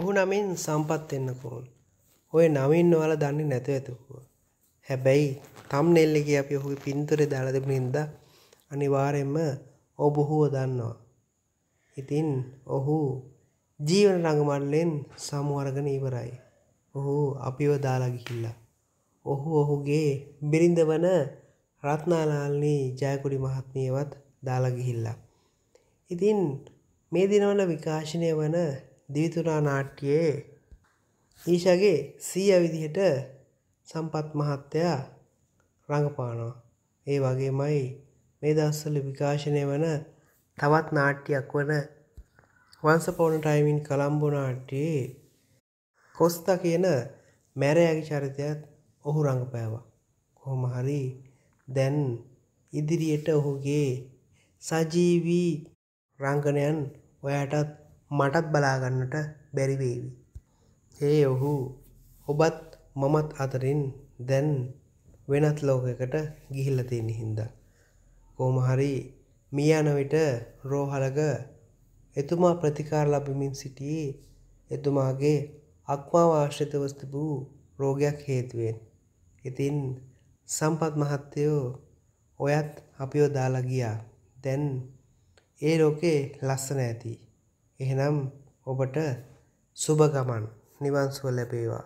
ඔහු නමින් සම්පත් වෙන්න කෝන්. ඔය නවින් ඔයාලා දන්නේ නැතුව ඇතුව. හැබැයි තම්නෙල් එකේ අපි ඔහුගේ පින්තූරේ දාලා තිබුණේ ඉඳ අනිවාර්යයෙන්ම ඔහු බොහෝ දන්නවා. ඉතින් ඔහු ජීවන රඟමල්ලෙන් සමුවර්ගන ඉවරයි. ඔහු අපිව දාලා ගිහිල්ලා. ඔහු ඔහුගේ බිරිඳවන රත්නාලාල්නී ජයකුඩි මහත්මියවත් දාලා ගිහිල්ලා. ඉතින් මේ දිනවල විකාශනය වන දිවිතුරා නාට්‍යයේ ඊෂගේ සීය විදිහට සම්පත් මහත්තයා රඟපානවා ඒ වගේමයි මේ දස්සල විකාශනය වන තවත් නාට්‍යයක් වන වන්සපෝන ටයිමින් කළම්බු නාට්‍යයේ කොස්ත කියන මැරයගේ චරිතයත් ඔහු රඟපෑවා කොහොම හරි දැන් ඉදිරියට ඔහුගේ සජීවී රංගනයන් ඔයාටත් මටත් බලාගන්නට බැරිවේවි. ඒ ඔහු ඔබත් මමත් අතරින් දැන් වෙනත් ලෝකකට ගිහිල්ලතියෙන හින්දා. කෝමහරි මියනවිට රෝහලක එතුමා ප්‍රතිකාර ලබමින් සිටියේ එතුමාගේ අක්මාව ආශ්‍රිතවස්ති වූ රෝගයක් හේතුවෙන්. ඉතින් සම්පත් මහත්තයෝ ඔයත් අපිෝ දාලගියා දැන් ඒ ලෝකේ ලස්සන ඇති. එහෙනම් ඔබට සුභ ගමන් නිවන්සුව ලැබේවා